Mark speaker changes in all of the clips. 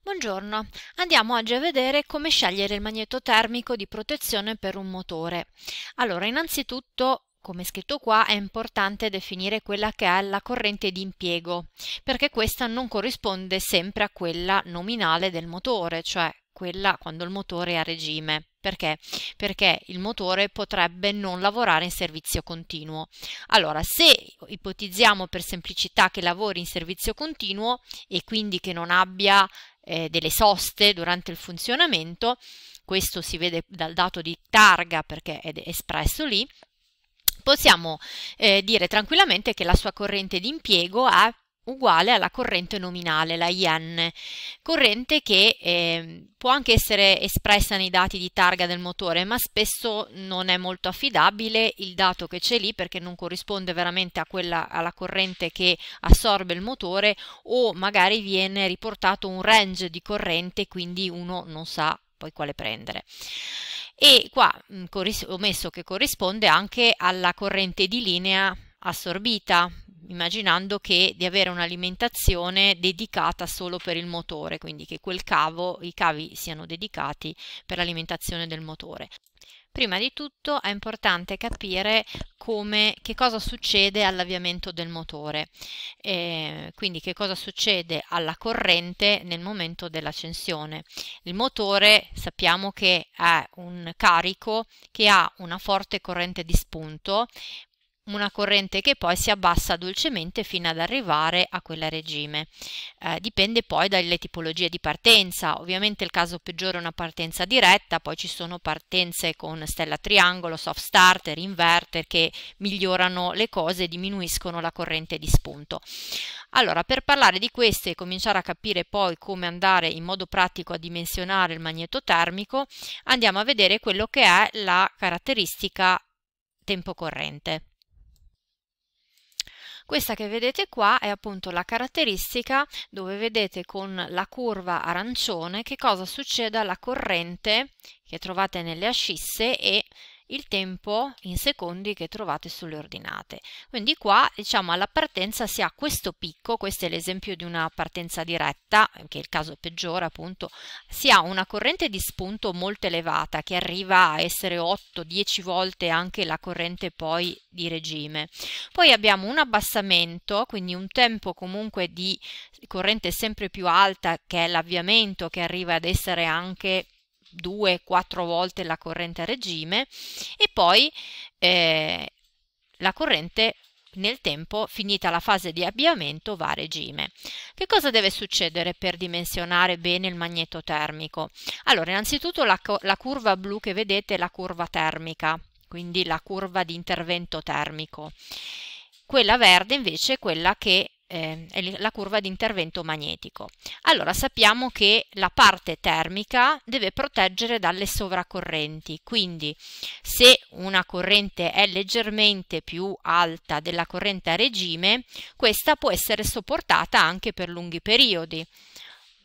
Speaker 1: Buongiorno, andiamo oggi a vedere come scegliere il magneto termico di protezione per un motore. Allora, innanzitutto, come scritto qua, è importante definire quella che è la corrente di impiego, perché questa non corrisponde sempre a quella nominale del motore, cioè quella quando il motore è a regime. Perché? Perché il motore potrebbe non lavorare in servizio continuo. Allora, se ipotizziamo per semplicità che lavori in servizio continuo e quindi che non abbia eh, delle soste durante il funzionamento, questo si vede dal dato di targa perché è espresso lì, possiamo eh, dire tranquillamente che la sua corrente di impiego ha uguale alla corrente nominale, la IN, corrente che eh, può anche essere espressa nei dati di targa del motore, ma spesso non è molto affidabile il dato che c'è lì perché non corrisponde veramente quella, alla corrente che assorbe il motore o magari viene riportato un range di corrente, quindi uno non sa poi quale prendere e qua ho messo che corrisponde anche alla corrente di linea assorbita immaginando che di avere un'alimentazione dedicata solo per il motore, quindi che cavo, i cavi siano dedicati per l'alimentazione del motore. Prima di tutto è importante capire come, che cosa succede all'avviamento del motore, eh, quindi che cosa succede alla corrente nel momento dell'accensione. Il motore sappiamo che è un carico che ha una forte corrente di spunto, una corrente che poi si abbassa dolcemente fino ad arrivare a quella regime. Eh, dipende poi dalle tipologie di partenza, ovviamente il caso peggiore è una partenza diretta, poi ci sono partenze con stella triangolo, soft starter, inverter che migliorano le cose e diminuiscono la corrente di spunto. Allora, per parlare di queste e cominciare a capire poi come andare in modo pratico a dimensionare il magneto termico, andiamo a vedere quello che è la caratteristica tempo corrente. Questa che vedete qua è appunto la caratteristica dove vedete con la curva arancione che cosa succede alla corrente che trovate nelle ascisse e il tempo in secondi che trovate sulle ordinate. Quindi qua diciamo alla partenza si ha questo picco, questo è l'esempio di una partenza diretta, che è il caso peggiore appunto, si ha una corrente di spunto molto elevata che arriva a essere 8-10 volte anche la corrente poi di regime. Poi abbiamo un abbassamento, quindi un tempo comunque di corrente sempre più alta che è l'avviamento che arriva ad essere anche 2 quattro volte la corrente a regime e poi eh, la corrente nel tempo, finita la fase di avviamento, va a regime. Che cosa deve succedere per dimensionare bene il magneto termico? Allora, innanzitutto la, la curva blu che vedete è la curva termica, quindi la curva di intervento termico. Quella verde invece è quella che eh, è la curva di intervento magnetico. Allora sappiamo che la parte termica deve proteggere dalle sovracorrenti, quindi se una corrente è leggermente più alta della corrente a regime, questa può essere sopportata anche per lunghi periodi.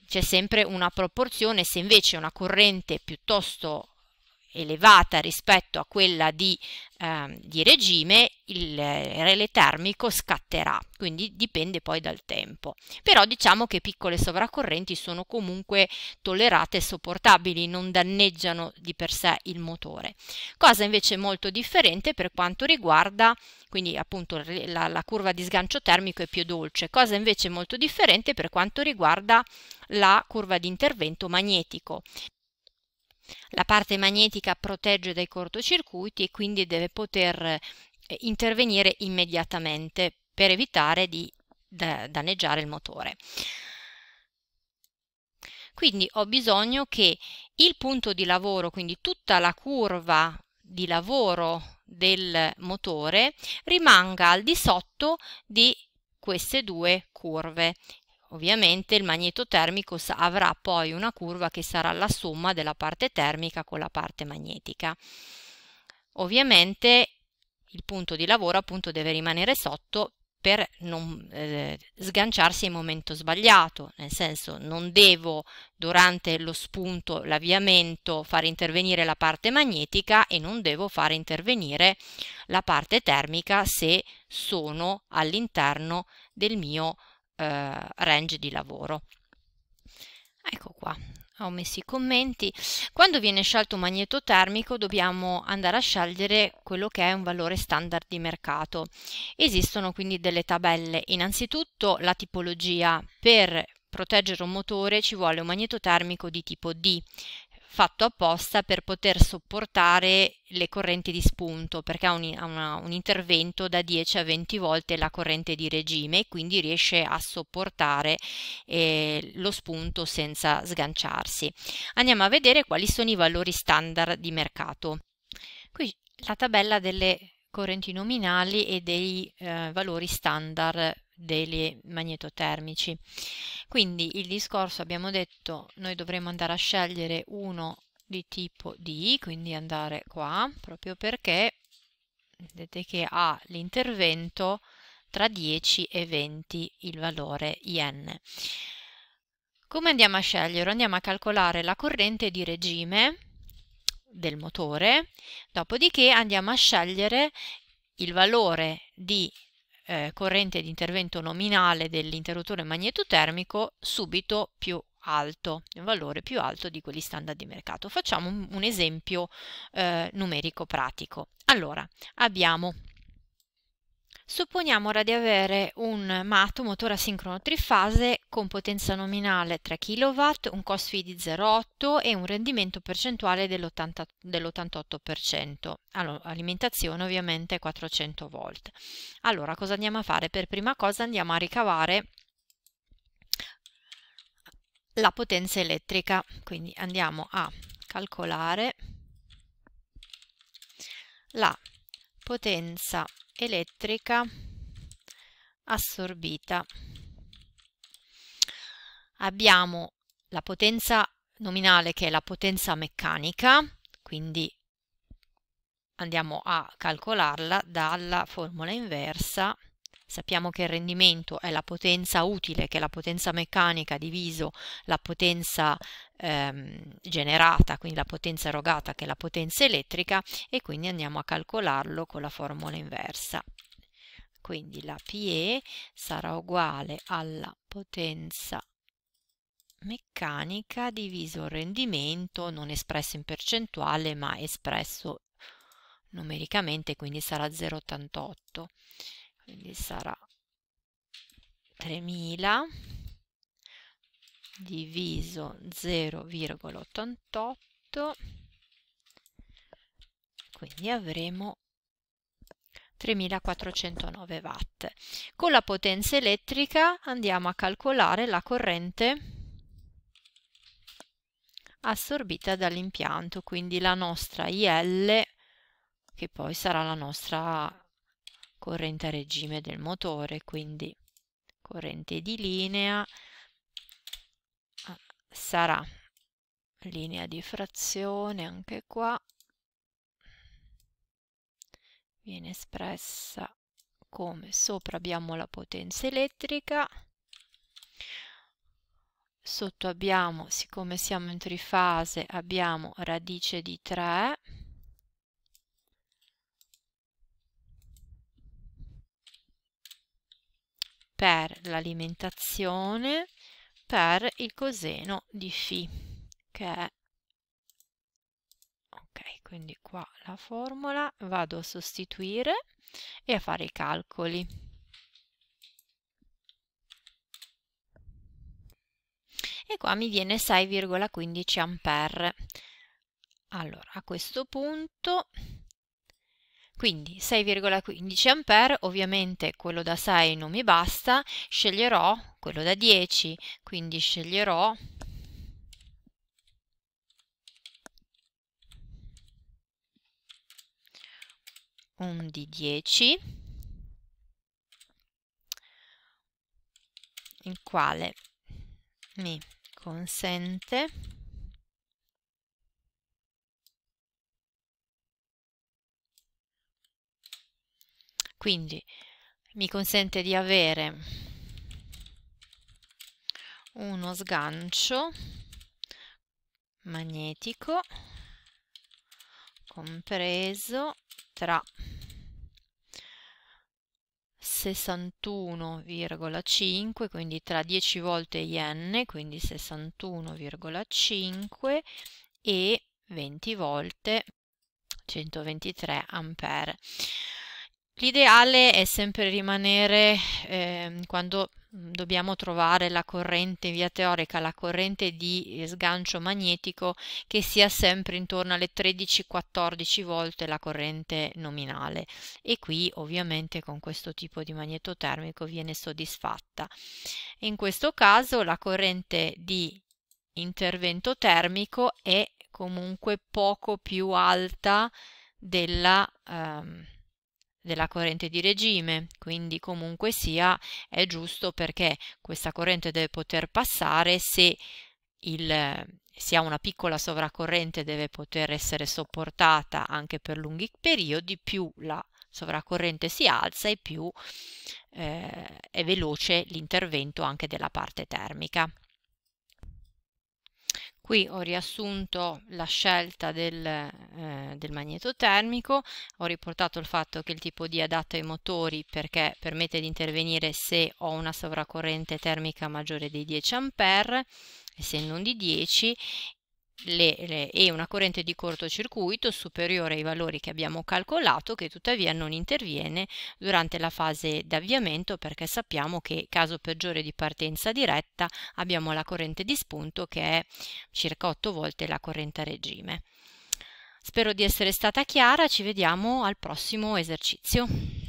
Speaker 1: C'è sempre una proporzione, se invece una corrente piuttosto elevata rispetto a quella di, eh, di regime, il relè termico scatterà, quindi dipende poi dal tempo. Però diciamo che piccole sovraccorrenti sono comunque tollerate e sopportabili, non danneggiano di per sé il motore. Cosa invece molto differente per quanto riguarda, quindi appunto la, la curva di sgancio termico è più dolce, cosa invece molto differente per quanto riguarda la curva di intervento magnetico. La parte magnetica protegge dai cortocircuiti e quindi deve poter eh, intervenire immediatamente per evitare di danneggiare il motore. Quindi ho bisogno che il punto di lavoro, quindi tutta la curva di lavoro del motore, rimanga al di sotto di queste due curve Ovviamente il magneto termico avrà poi una curva che sarà la somma della parte termica con la parte magnetica. Ovviamente il punto di lavoro appunto deve rimanere sotto per non eh, sganciarsi in momento sbagliato, nel senso non devo durante lo spunto, l'avviamento, far intervenire la parte magnetica e non devo far intervenire la parte termica se sono all'interno del mio eh, range di lavoro. Ecco qua, ho messo i commenti. Quando viene scelto un magneto termico dobbiamo andare a scegliere quello che è un valore standard di mercato. Esistono quindi delle tabelle. Innanzitutto la tipologia per proteggere un motore ci vuole un magneto termico di tipo D, fatto apposta per poter sopportare le correnti di spunto perché ha, un, una, un, intervento da 10 a 20 volte la corrente di regime e quindi riesce a sopportare eh, lo spunto senza sganciarsi. Andiamo a vedere quali sono i valori standard di mercato. Qui la tabella delle correnti nominali e dei eh, valori standard dei magnetotermici. Quindi il discorso abbiamo detto noi dovremmo andare a scegliere uno di tipo D, quindi andare qua, proprio perché vedete che ha l'intervento tra 10 e 20 il valore IN. Come andiamo a scegliere? Andiamo a calcolare la corrente di regime del motore, dopodiché andiamo a scegliere il valore di eh, corrente di intervento nominale dell'interruttore magnetotermico subito più alto, un valore più alto di quelli standard di mercato. Facciamo un, un esempio eh, numerico pratico. Allora, abbiamo Supponiamo ora di avere un matto motore asincrono trifase con potenza nominale 3 kW, un cost fee di 0,8 e un rendimento percentuale dell'88%. Dell allora, alimentazione ovviamente 400 volt. Allora, cosa andiamo a fare? Per prima cosa andiamo a ricavare la potenza elettrica, quindi andiamo a calcolare la potenza elettrica elettrica assorbita. Abbiamo la potenza nominale che è la potenza meccanica, quindi andiamo a calcolarla dalla formula inversa. Sappiamo che il rendimento è la potenza utile, che è la potenza meccanica, diviso la potenza ehm, generata, quindi la potenza erogata che è la potenza elettrica e quindi andiamo a calcolarlo con la formula inversa. Quindi la PE sarà uguale alla potenza meccanica diviso il rendimento non espresso in percentuale ma espresso numericamente quindi sarà 0,88 quindi sarà 3000 diviso 0,88 quindi avremo 3409 watt. Con la potenza elettrica andiamo a calcolare la corrente assorbita dall'impianto, quindi la nostra IL che poi sarà la nostra corrente a regime del motore, quindi corrente di linea sarà linea di frazione anche qua viene espressa come sopra abbiamo la potenza elettrica sotto abbiamo siccome siamo in trifase abbiamo radice di 3 per l'alimentazione per il coseno di φ, che è... Ok, quindi qua la formula, vado a sostituire e a fare i calcoli. E qua mi viene 6,15 ampere. Allora, a questo punto quindi 6,15 A, ovviamente quello da 6 non mi basta, sceglierò quello da 10, quindi sceglierò un di 10 il quale mi consente quindi mi consente di avere uno sgancio magnetico compreso tra 61,5 quindi tra 10 volte yen quindi 61,5 e 20 volte 123 ampere L'ideale è sempre rimanere, ehm, quando mm, dobbiamo trovare la corrente in via teorica, la corrente di sgancio magnetico che sia sempre intorno alle 13-14 volte la corrente nominale e qui ovviamente con questo tipo di magnetotermico viene soddisfatta. In questo caso la corrente di intervento termico è comunque poco più alta della, ehm, della corrente di regime, quindi comunque sia è giusto perché questa corrente deve poter passare se, il, se ha una piccola sovracorrente deve poter essere sopportata anche per lunghi periodi, più la sovracorrente si alza e più eh, è veloce l'intervento anche della parte termica. Qui ho riassunto la scelta del, eh, del, magneto termico, ho riportato il fatto che il tipo D è adatto ai motori perché permette di intervenire se ho una sovracorrente termica maggiore di 10 A, essendo un di 10, le, le, e una corrente di cortocircuito superiore ai valori che abbiamo calcolato che tuttavia non interviene durante la fase d'avviamento perché sappiamo che caso peggiore di partenza diretta abbiamo la corrente di spunto che è circa 8 volte la corrente a regime. Spero di essere stata chiara, ci vediamo al prossimo esercizio.